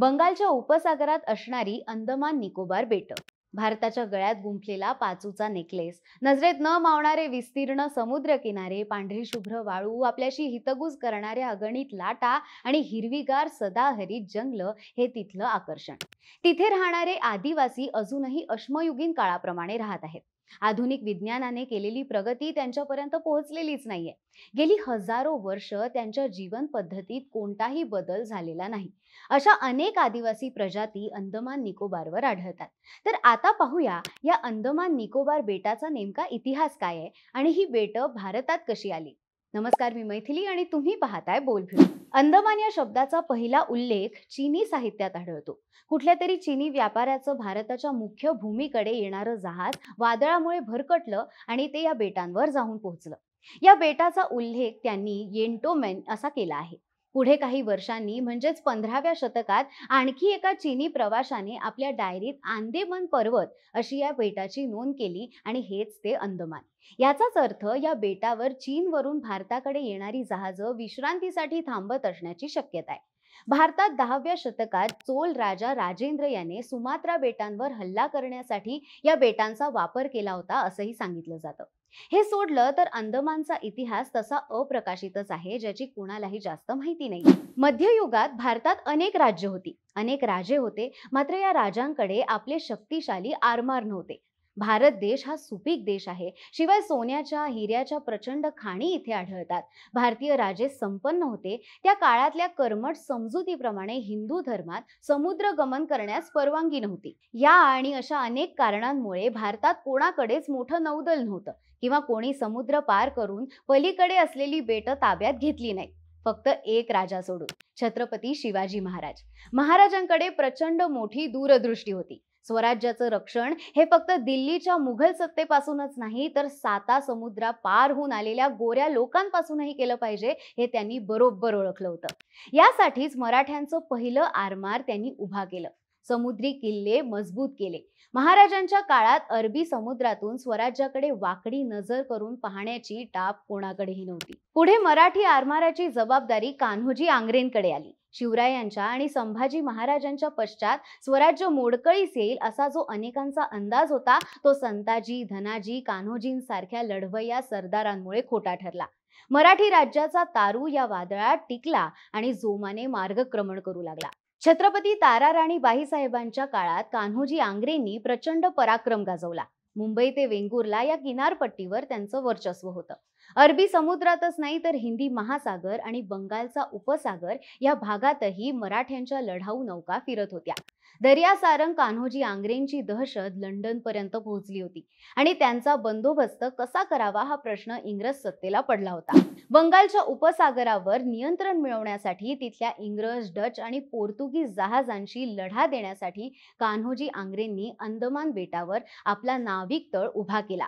बंगालच्या उपसागरात असणारी अंदमान निकोबार बेट भारताच्या गळ्यात गुंफलेला पाचूचा नेकलेस नजरेत न मावणारे विस्तीर्ण समुद्रकिनारे पांढरी शुभ्र वाळू आपल्याशी हितगुज करणाऱ्या अगणित लाटा आणि हिरवीगार सदाहरित जंगलं हे तिथलं आकर्षण तिथे राहणारे आदिवासी अजूनही अश्मयुगीन काळाप्रमाणे राहत आहेत आधुनिक विज्ञानाने केलेली प्रगती त्यांच्यापर्यंत पोहोचलेलीच नाहीये गेली हजारो वर्ष त्यांच्या जीवन पद्धतीत कोणताही बदल झालेला नाही अशा अनेक आदिवासी प्रजाती अंदमान निकोबारवर आढळतात तर आता पाहूया या अंदमान निकोबार बेटाचा नेमका इतिहास काय आहे आणि ही बेट भारतात कशी आली नमस्कार मी मैथिली आणि तुम्ही पाहताय बोलफिरू अंदमान या शब्दाचा पहिला उल्लेख चीनी साहित्यात आढळतो कुठल्या तरी चीनी व्यापाऱ्याचं भारताच्या मुख्य भूमीकडे येणारं जहाज वादळामुळे भरकटलं आणि ते या बेटांवर जाऊन पोहोचलं या बेटाचा उल्लेख त्यांनी येंटोमेन असा केला आहे पुढे काही वर्षांनी म्हणजेच पंधराव्या शतकात आणखी एका चीनी प्रवाशाने आपल्या डायरीत आंदेमन पर्वत अशी या बेटाची नोंद केली आणि हेच ते अंदमान याचाच अर्थ या बेटावर चीनवरून भारताकडे येणारी जहाजं विश्रांतीसाठी थांबत असण्याची शक्यता आहे भारतात दहाव्या शतकात चोल राजा राजेंद्र याने सुमात्रा बेटांवर हल्ला करण्यासाठी या बेटांचा वापर केला होता असंही सांगितलं जातं हे सोडलं तर अंदमानचा इतिहास तसा अप्रकाशितच आहे ज्याची कुणालाही जास्त माहिती नाही मध्ययुगात भारतात अनेक राज्य होती अनेक राजे होते मात्र या राजांकडे आपले शक्तिशाली आरमार नव्हते भारत देश हा सुपीक देश आहे शिवाय सोन्याच्या हिऱ्याच्या प्रचंड खाणी इथे आढळतात भारतीय राजे संपन्न होते त्या काळातल्या कर्मट समजुतीप्रमाणे हिंदू धर्मात समुद्र गमन करण्यास परवानगी नव्हती या आणि अशा अनेक कारणांमुळे भारतात कोणाकडेच मोठं नौदल नव्हतं किंवा कोणी समुद्र पार करून पलीकडे असलेली बेटं ताब्यात घेतली नाही फक्त एक राजा सोडून छत्रपती शिवाजी महाराज महाराजांकडे प्रचंड मोठी दूरदृष्टी होती स्वराज्याचं रक्षण हे फक्त दिल्लीच्या मुघल सत्तेपासूनच नाही तर साता समुद्रा पार होऊन आलेल्या गोऱ्या लोकांपासूनही केलं पाहिजे हे त्यांनी बरोबर ओळखलं होतं यासाठीच मराठ्यांचं पहिलं आरमार त्यांनी उभा केलं समुद्री किल्ले मजबूत केले महाराजांच्या काळात अरबी समुद्रातून स्वराज्याकडे वाकडी नजर करून पाहण्याची टाप कोणाकडेही नव्हती पुढे मराठी आरमाराची जबाबदारी कान्होजी आंग्रेंकडे आली शिवरायांच्या आणि संभाजी महाराजांच्या पश्चात स्वराज्य मोडकळीस येईल असा जो अनेकांचा अंदाज होता तो संताजी धनाजी कान्होजींसारख्या लढवय्या सरदारांमुळे खोटा ठरला मराठी राज्याचा तारू या वादळात टिकला आणि जोमाने मार्गक्रमण करू लागला छत्रपती तारा राणी बाईसाहेबांच्या काळात कान्होजी आंग्रेंनी प्रचंड पराक्रम गाजवला मुंबई ते वेंगुर्ला या किनारपट्टीवर त्यांचं वर्चस्व होतं अरबी समुद्रातच नाही तर हिंदी महासागर आणि बंगालचा उपसागर या भागातही मराठ्यांच्या लढाऊ नौका फिरत होत्या दर्या सारंग कान्होजी आंग्रेंची दहशत लंडनपर्यंत पोहोचली होती आणि त्यांचा बंदोबस्त कसा करावा हा प्रश्न इंग्रज सत्तेला पडला होता बंगालच्या उपसागरावर नियंत्रण मिळवण्यासाठी तिथल्या इंग्रज डच आणि पोर्तुगीज जहाजांशी लढा देण्यासाठी कान्होजी आंग्रेंनी अंदमान बेटावर आपला नाविक तळ उभा केला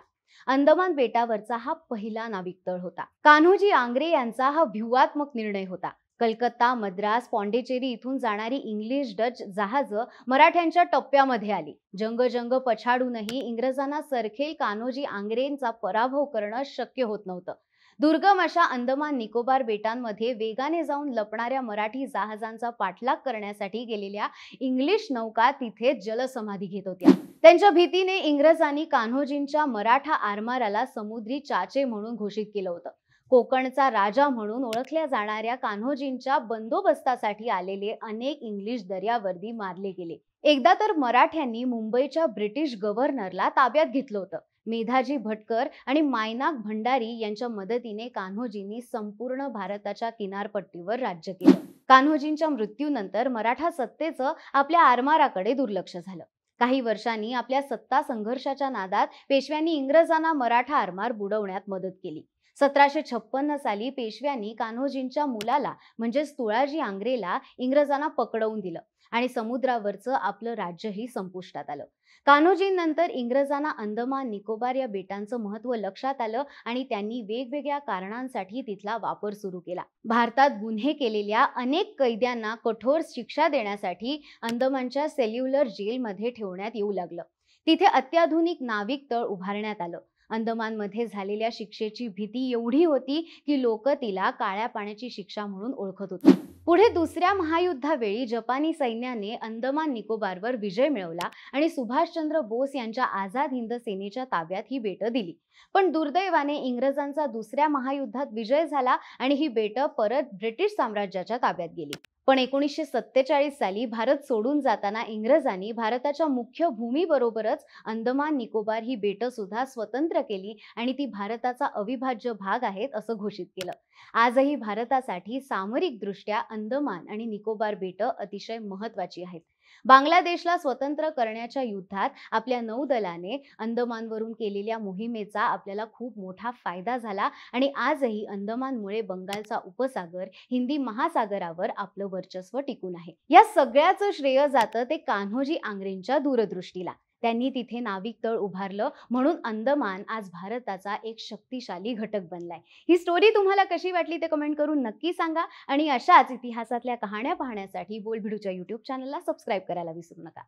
अंदमान बेटावरचा हा पहिला नाविक तळ होता कान्होजी आंग्रे यांचा हा व्यूहात्मक निर्णय होता कलकत्ता मद्रास पॉंडेचेरी इथून जाणारी इंग्लिश डच जहाज मराठ्यांच्या टप्प्यामध्ये आली जंग जंग पछाडूनही इंग्रजांना सरखेल कान्होजी आंग्रेंचा पराभव करणं शक्य होत नव्हतं दुर्गम अशा अंदमान निकोबार बेटांमध्ये वेगाने जाऊन लपणाऱ्या मराठी जहाजांचा पाठलाग करण्यासाठी गेलेल्या इंग्लिश नौका तिथे जलसमाधी घेत होत्या त्यांच्या भीतीने इंग्रजांनी कान्होजींच्या मराठा आरमाराला समुद्री चाचे म्हणून घोषित केलं होतं कोकणचा राजा म्हणून ओळखल्या जाणाऱ्या कान्होजींच्या बंदोबस्तासाठी आलेले अनेक इंग्लिश दर्यावर्दी मारले गेले एकदा तर मराठ्यांनी मुंबईच्या ब्रिटिश गव्हर्नरला ताब्यात घेतलं होतं मेधाजी भटकर आणि मायनाक भंडारी यांच्या मदतीने कान्होजींनी संपूर्ण भारताच्या किनारपट्टीवर राज्य केलं कान्होजींच्या मृत्यूनंतर मराठा सत्तेचं आपल्या आरमाराकडे दुर्लक्ष झालं काही वर्षांनी आपल्या सत्ता संघर्षाच्या नादात पेशव्यांनी इंग्रजांना मराठा आरमार बुडवण्यात मदत केली सतराशे छप्पन्न साली पेशव्यांनी कान्होजींच्या मुलाला म्हणजेच तुळाजी आंग्रेला इंग्रजांना पकडवून दिलं आणि समुद्रावरचं आपलं राज्यही संपुष्टात आलं नंतर इंग्रजांना अंदमान निकोबार या बेटांचं महत्व लक्षात आलं आणि त्यांनी वेगवेगळ्या कारणांसाठी तिथला वापर सुरू केला भारतात गुन्हे केलेल्या अनेक कैद्यांना कठोर शिक्षा देण्यासाठी अंदमानच्या सेल्युलर जेलमध्ये ठेवण्यात येऊ लागलं तिथे अत्याधुनिक नाविक तळ उभारण्यात आलं अंदमानमध्ये झालेल्या शिक्षेची भीती एवढी होती की लोक तिला काळ्या पाण्याची शिक्षा म्हणून ओळखत होते पुढे दुसऱ्या महायुद्धावेळी जपानी सैन्याने अंदमान निकोबारवर विजय मिळवला आणि सुभाषचंद्र बोस यांच्या आझाद हिंद सेनेच्या ताब्यात ही बेटं दिली पण दुर्दैवाने इंग्रजांचा दुसऱ्या महायुद्धात विजय झाला आणि ही बेटं परत ब्रिटिश साम्राज्याच्या ताब्यात गेली पण एकोणीसशे सत्तेचाळीस साली भारत सोडून जाताना इंग्रजांनी भारताच्या मुख्य भूमीबरोबरच अंदमान निकोबार ही बेटं सुद्धा स्वतंत्र केली आणि ती भारताचा अविभाज्य भाग आहेत असं घोषित केलं आजही भारतासाठी सामरिकदृष्ट्या अंदमान आणि निकोबार बेटं अतिशय महत्वाची आहेत बांगलादेशला स्वतंत्र करण्याच्या युद्धात आपल्या नौदलाने अंदमानवरून केलेल्या मोहिमेचा आपल्याला खूप मोठा फायदा झाला आणि आजही अंदमानमुळे बंगालचा उपसागर हिंदी महासागरावर आपलं वर्चस्व टिकून आहे या सगळ्याचं श्रेय जातं ते कान्होजी आंग्रेंच्या दूरदृष्टीला त्यांनी तिथे नाविक तळ उभारलं म्हणून अंदमान आज भारताचा एक शक्तिशाली घटक बनलाय ही स्टोरी तुम्हाला कशी वाटली ते कमेंट करून नक्की सांगा आणि अशाच इतिहासातल्या कहाण्या पाहण्यासाठी बोलभिडूच्या युट्यूब चॅनलला सबस्क्राईब करायला विसरू नका